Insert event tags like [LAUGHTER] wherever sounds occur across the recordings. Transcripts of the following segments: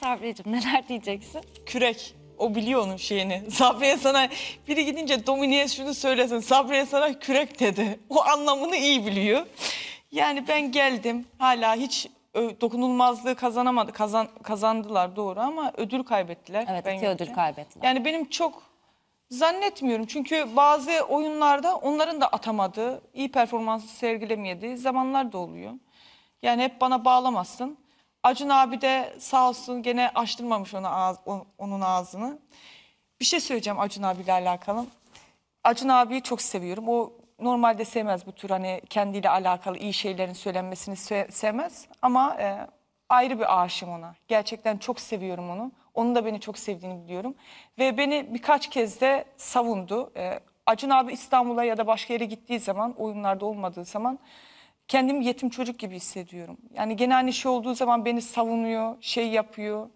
Sabriye'cim neler diyeceksin? Kürek. O biliyor onun şeyini. [LAUGHS] Sabriye sana biri gidince Domini'ye şunu söylesin. Sabriye sana kürek dedi. O anlamını iyi biliyor. Yani ben geldim. Hala hiç dokunulmazlığı kazanamadı. Kazan, kazandılar doğru ama ödül kaybettiler. Evet iki ödül kaybettiler. Yani benim çok Zannetmiyorum çünkü bazı oyunlarda onların da atamadığı, iyi performansı sergilemediği zamanlar da oluyor. Yani hep bana bağlamazsın. Acun abi de sağ olsun gene açtırmamış ona ağız, onun ağzını. Bir şey söyleyeceğim Acun abiyle alakalı. Acun abiyi çok seviyorum. O normalde sevmez bu tür hani kendiyle alakalı iyi şeylerin söylenmesini sevmez. Ama e, ayrı bir aşığım ona. Gerçekten çok seviyorum onu. Onun da beni çok sevdiğini biliyorum. Ve beni birkaç kez de savundu. E, Acun abi İstanbul'a ya da başka yere gittiği zaman, oyunlarda olmadığı zaman kendimi yetim çocuk gibi hissediyorum. Yani gene aynı şey olduğu zaman beni savunuyor, şey yapıyor.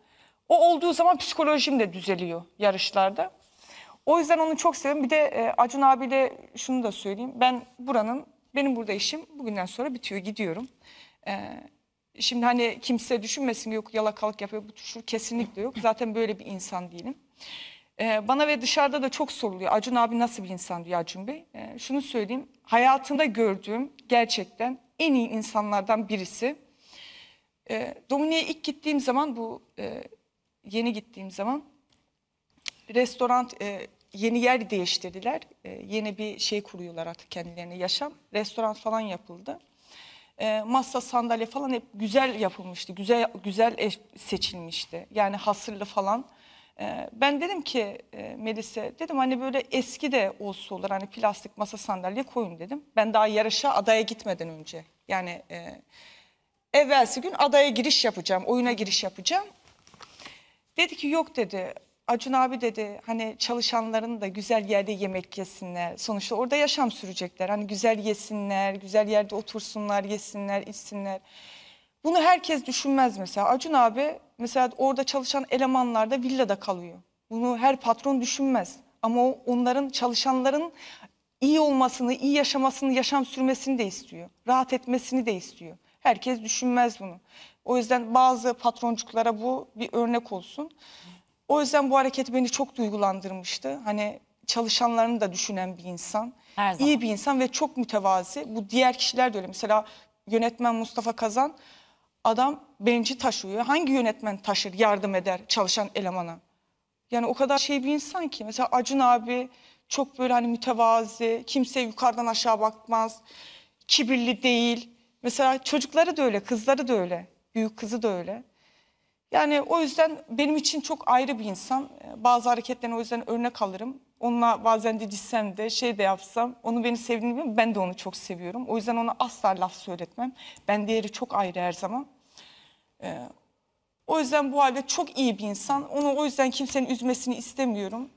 O olduğu zaman psikolojim de düzeliyor yarışlarda. O yüzden onu çok seviyorum. Bir de e, Acun abiyle şunu da söyleyeyim. Ben buranın, benim burada işim bugünden sonra bitiyor, gidiyorum. E, şimdi hani kimse düşünmesin yok yalakalık yapıyor, bu tür kesinlikle yok. Zaten böyle bir insan değilim. E, bana ve dışarıda da çok soruluyor. Acun abi nasıl bir insan diyor Acun Bey. E, şunu söyleyeyim. hayatında gördüğüm gerçekten en iyi insanlardan birisi. E, ee, Domine'ye ilk gittiğim zaman bu e, yeni gittiğim zaman restoran e, yeni yer değiştirdiler. E, yeni bir şey kuruyorlar artık kendilerine yaşam. Restoran falan yapıldı. E, masa sandalye falan hep güzel yapılmıştı. Güzel güzel seçilmişti. Yani hasırlı falan. Ee, ben dedim ki e, Melis'e dedim hani böyle eski de olsa olur hani plastik masa sandalye koyun dedim. Ben daha yarışa adaya gitmeden önce yani e, evvelsi gün adaya giriş yapacağım oyuna giriş yapacağım. Dedi ki yok dedi Acun abi dedi hani çalışanların da güzel yerde yemek yesinler. Sonuçta orada yaşam sürecekler. Hani güzel yesinler, güzel yerde otursunlar, yesinler, içsinler. Bunu herkes düşünmez mesela. Acun abi mesela orada çalışan elemanlar da villada kalıyor. Bunu her patron düşünmez. Ama o onların çalışanların iyi olmasını, iyi yaşamasını, yaşam sürmesini de istiyor. Rahat etmesini de istiyor. Herkes düşünmez bunu. O yüzden bazı patroncuklara bu bir örnek olsun. O yüzden bu hareket beni çok duygulandırmıştı. Hani çalışanlarını da düşünen bir insan. Her zaman. İyi bir insan ve çok mütevazi. Bu diğer kişiler de öyle. Mesela yönetmen Mustafa Kazan Adam benci taşıyor. Hangi yönetmen taşır, yardım eder çalışan elemana? Yani o kadar şey bir insan ki. Mesela Acun abi çok böyle hani mütevazi, kimse yukarıdan aşağı bakmaz, kibirli değil. Mesela çocukları da öyle, kızları da öyle, büyük kızı da öyle. Yani o yüzden benim için çok ayrı bir insan. Bazı hareketlerini o yüzden örnek alırım. Onunla bazen didişsem de şey de yapsam onu beni sevdiğini ben de onu çok seviyorum. O yüzden ona asla laf söyletmem. Ben değeri çok ayrı her zaman. E, o yüzden bu halde çok iyi bir insan. Onu o yüzden kimsenin üzmesini istemiyorum.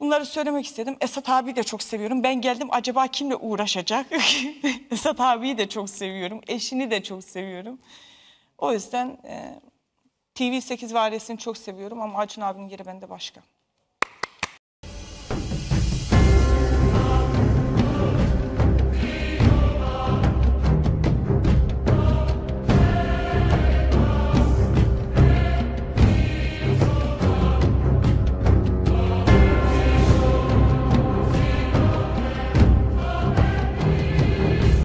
Bunları söylemek istedim. Esat abi de çok seviyorum. Ben geldim acaba kimle uğraşacak? [LAUGHS] Esat abiyi de çok seviyorum. Eşini de çok seviyorum. O yüzden e, TV8 ve çok seviyorum ama Acun abinin yeri bende başka.